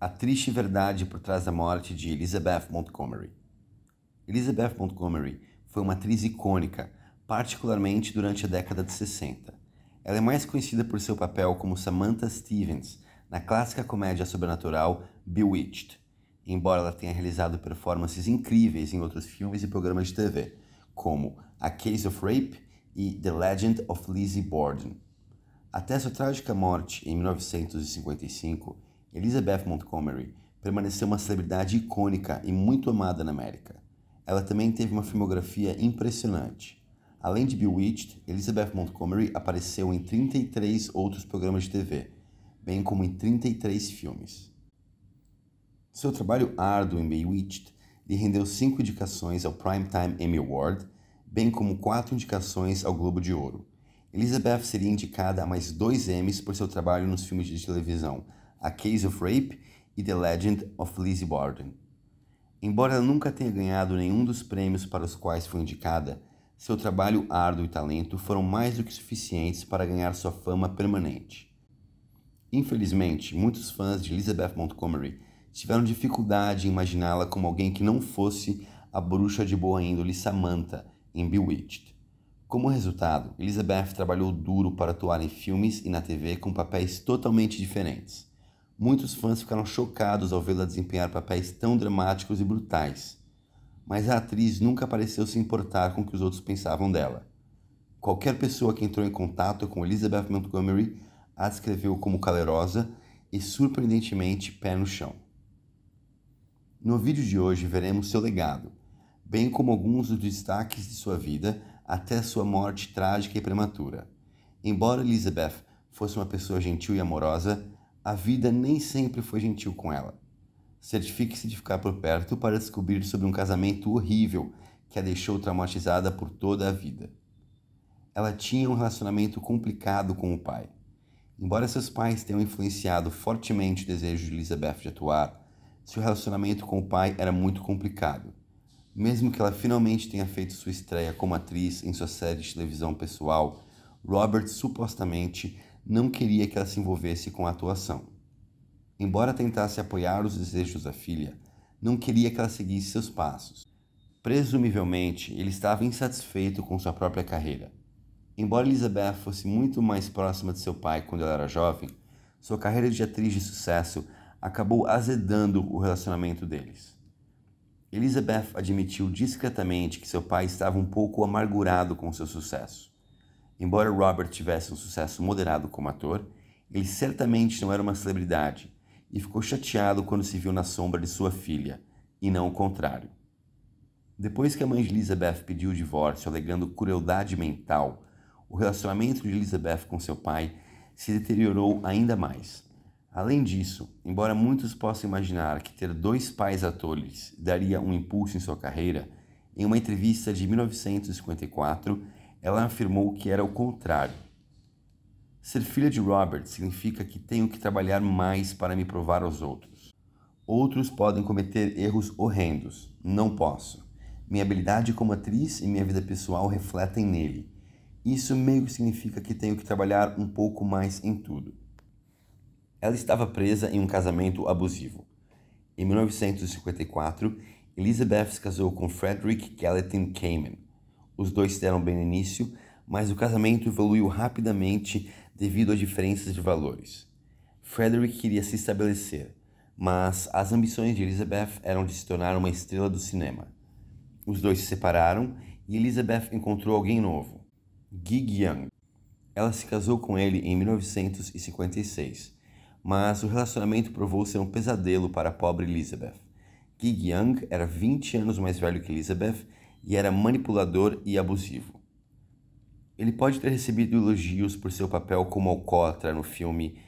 A Triste Verdade por Trás da Morte de Elizabeth Montgomery. Elizabeth Montgomery foi uma atriz icônica, particularmente durante a década de 60. Ela é mais conhecida por seu papel como Samantha Stevens na clássica comédia sobrenatural Bewitched, embora ela tenha realizado performances incríveis em outros filmes e programas de TV, como A Case of Rape e The Legend of Lizzie Borden. Até sua trágica morte em 1955, Elizabeth Montgomery permaneceu uma celebridade icônica e muito amada na América. Ela também teve uma filmografia impressionante. Além de Bewitched, Elizabeth Montgomery apareceu em 33 outros programas de TV, bem como em 33 filmes. Seu trabalho árduo em Bewitched lhe rendeu cinco indicações ao Primetime Emmy Award, bem como quatro indicações ao Globo de Ouro. Elizabeth seria indicada a mais dois Emmys por seu trabalho nos filmes de televisão a Case of Rape e The Legend of Lizzie Borden. Embora nunca tenha ganhado nenhum dos prêmios para os quais foi indicada, seu trabalho árduo e talento foram mais do que suficientes para ganhar sua fama permanente. Infelizmente, muitos fãs de Elizabeth Montgomery tiveram dificuldade em imaginá-la como alguém que não fosse a bruxa de boa índole Samantha em Bewitched. Como resultado, Elizabeth trabalhou duro para atuar em filmes e na TV com papéis totalmente diferentes. Muitos fãs ficaram chocados ao vê-la desempenhar papéis tão dramáticos e brutais, mas a atriz nunca pareceu se importar com o que os outros pensavam dela. Qualquer pessoa que entrou em contato com Elizabeth Montgomery a descreveu como calerosa e surpreendentemente pé no chão. No vídeo de hoje veremos seu legado, bem como alguns dos destaques de sua vida até sua morte trágica e prematura. Embora Elizabeth fosse uma pessoa gentil e amorosa, a vida nem sempre foi gentil com ela. Certifique-se de ficar por perto para descobrir sobre um casamento horrível que a deixou traumatizada por toda a vida. Ela tinha um relacionamento complicado com o pai. Embora seus pais tenham influenciado fortemente o desejo de Elizabeth de atuar, seu relacionamento com o pai era muito complicado. Mesmo que ela finalmente tenha feito sua estreia como atriz em sua série de televisão pessoal, Robert supostamente não queria que ela se envolvesse com a atuação. Embora tentasse apoiar os desejos da filha, não queria que ela seguisse seus passos. Presumivelmente, ele estava insatisfeito com sua própria carreira. Embora Elizabeth fosse muito mais próxima de seu pai quando ela era jovem, sua carreira de atriz de sucesso acabou azedando o relacionamento deles. Elizabeth admitiu discretamente que seu pai estava um pouco amargurado com seu sucesso. Embora Robert tivesse um sucesso moderado como ator, ele certamente não era uma celebridade e ficou chateado quando se viu na sombra de sua filha, e não o contrário. Depois que a mãe de Elizabeth pediu o divórcio alegando crueldade mental, o relacionamento de Elizabeth com seu pai se deteriorou ainda mais. Além disso, embora muitos possam imaginar que ter dois pais atores daria um impulso em sua carreira, em uma entrevista de 1954, ela afirmou que era o contrário. Ser filha de Robert significa que tenho que trabalhar mais para me provar aos outros. Outros podem cometer erros horrendos. Não posso. Minha habilidade como atriz e minha vida pessoal refletem nele. Isso meio que significa que tenho que trabalhar um pouco mais em tudo. Ela estava presa em um casamento abusivo. Em 1954, Elizabeth se casou com Frederick Gallatin Kamen, os dois se deram bem no início, mas o casamento evoluiu rapidamente devido às diferenças de valores. Frederick queria se estabelecer, mas as ambições de Elizabeth eram de se tornar uma estrela do cinema. Os dois se separaram e Elizabeth encontrou alguém novo, Gig Young. Ela se casou com ele em 1956, mas o relacionamento provou ser um pesadelo para a pobre Elizabeth. Gig Young era 20 anos mais velho que Elizabeth e era manipulador e abusivo. Ele pode ter recebido elogios por seu papel como alcoólatra no filme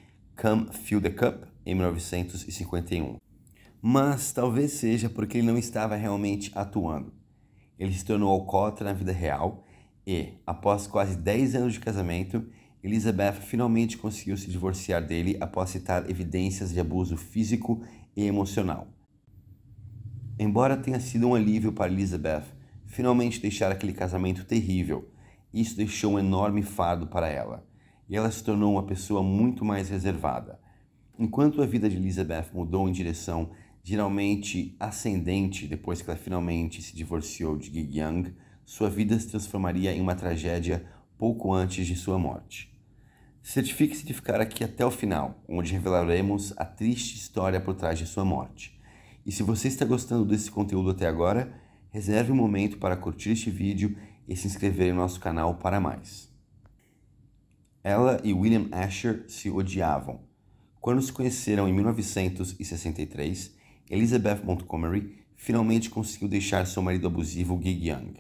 Come Fill the Cup, em 1951. Mas talvez seja porque ele não estava realmente atuando. Ele se tornou alcoólatra na vida real e, após quase 10 anos de casamento, Elizabeth finalmente conseguiu se divorciar dele após citar evidências de abuso físico e emocional. Embora tenha sido um alívio para Elizabeth finalmente deixar aquele casamento terrível. Isso deixou um enorme fardo para ela, e ela se tornou uma pessoa muito mais reservada. Enquanto a vida de Elizabeth mudou em direção geralmente ascendente depois que ela finalmente se divorciou de Gig Young, sua vida se transformaria em uma tragédia pouco antes de sua morte. Certifique-se de ficar aqui até o final, onde revelaremos a triste história por trás de sua morte. E se você está gostando desse conteúdo até agora, reserve um momento para curtir este vídeo e se inscrever em nosso canal para mais. Ela e William Asher se odiavam. Quando se conheceram em 1963, Elizabeth Montgomery finalmente conseguiu deixar seu marido abusivo Gig Young.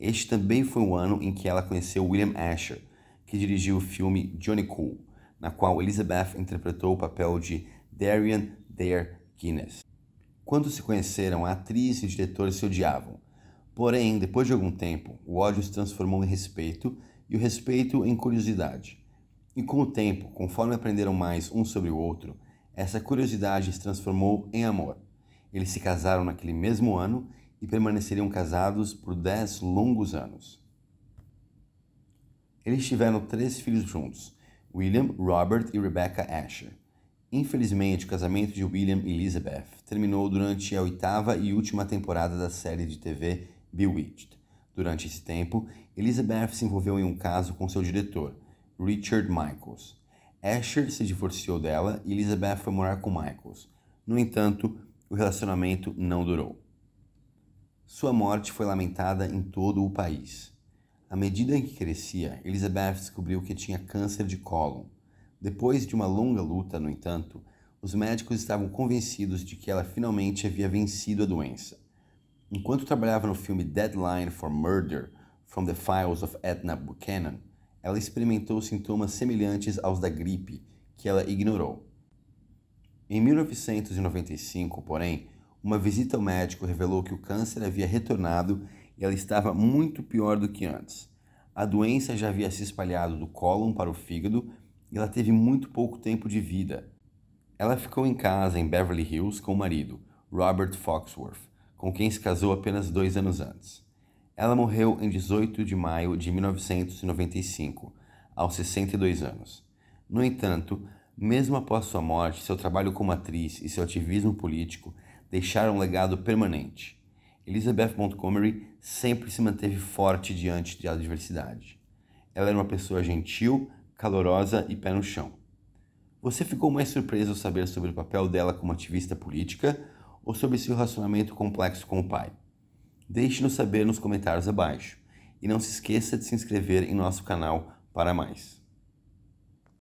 Este também foi o ano em que ela conheceu William Asher, que dirigiu o filme Johnny Cool, na qual Elizabeth interpretou o papel de Darian Dare Guinness. Quando se conheceram, a atriz e o diretor se odiavam. Porém, depois de algum tempo, o ódio se transformou em respeito e o respeito em curiosidade. E com o tempo, conforme aprenderam mais um sobre o outro, essa curiosidade se transformou em amor. Eles se casaram naquele mesmo ano e permaneceriam casados por dez longos anos. Eles tiveram três filhos juntos: William, Robert e Rebecca Asher. Infelizmente, o casamento de William e Elizabeth terminou durante a oitava e última temporada da série de TV Bewitched. Durante esse tempo, Elizabeth se envolveu em um caso com seu diretor, Richard Michaels. Asher se divorciou dela e Elizabeth foi morar com Michaels. No entanto, o relacionamento não durou. Sua morte foi lamentada em todo o país. À medida em que crescia, Elizabeth descobriu que tinha câncer de cólon depois de uma longa luta, no entanto, os médicos estavam convencidos de que ela finalmente havia vencido a doença. Enquanto trabalhava no filme Deadline for Murder, From the Files of Edna Buchanan, ela experimentou sintomas semelhantes aos da gripe, que ela ignorou. Em 1995, porém, uma visita ao médico revelou que o câncer havia retornado e ela estava muito pior do que antes. A doença já havia se espalhado do cólon para o fígado e ela teve muito pouco tempo de vida. Ela ficou em casa em Beverly Hills com o marido, Robert Foxworth, com quem se casou apenas dois anos antes. Ela morreu em 18 de maio de 1995, aos 62 anos. No entanto, mesmo após sua morte, seu trabalho como atriz e seu ativismo político deixaram um legado permanente. Elizabeth Montgomery sempre se manteve forte diante da adversidade. Ela era uma pessoa gentil, calorosa e pé no chão. Você ficou mais surpreso ao saber sobre o papel dela como ativista política ou sobre seu relacionamento complexo com o pai? Deixe-nos saber nos comentários abaixo. E não se esqueça de se inscrever em nosso canal para mais.